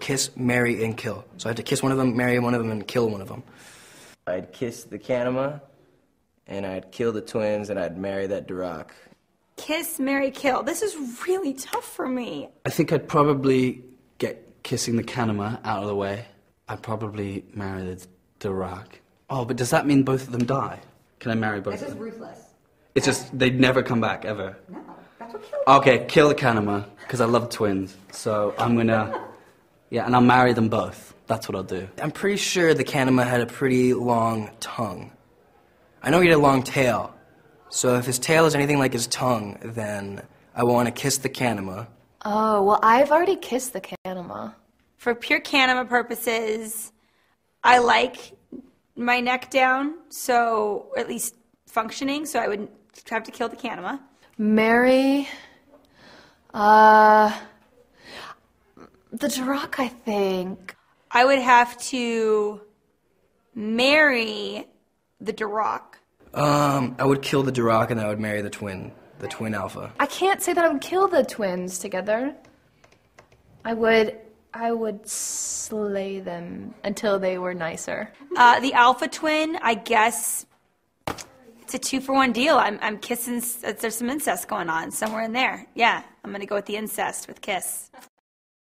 Kiss, marry, and kill. So I have to kiss one of them, marry one of them, and kill one of them. I'd kiss the Kanama, and I'd kill the twins, and I'd marry that Duroc. Kiss, marry, kill. This is really tough for me. I think I'd probably get kissing the Kanama out of the way. I'd probably marry the Duroc. Oh, but does that mean both of them die? Can I marry both? It's just ruthless. It's just they'd never come back ever. No, that's what killed. Okay, kill the Kanama because I love twins. So I'm gonna. Yeah, and I'll marry them both. That's what I'll do. I'm pretty sure the Kanema had a pretty long tongue. I know he had a long tail. So if his tail is anything like his tongue, then I want to kiss the Kanema. Oh, well, I've already kissed the Kanema. For pure Kanema purposes, I like my neck down, so at least functioning, so I would have to kill the Kanema. Mary. Uh the Duroc, I think. I would have to marry the Duroc. Um, I would kill the Duroc and I would marry the twin, the twin alpha. I can't say that I would kill the twins together. I would I would slay them until they were nicer. Uh, the alpha twin, I guess it's a two for one deal. I'm, I'm kissing, there's some incest going on somewhere in there. Yeah, I'm going to go with the incest with kiss.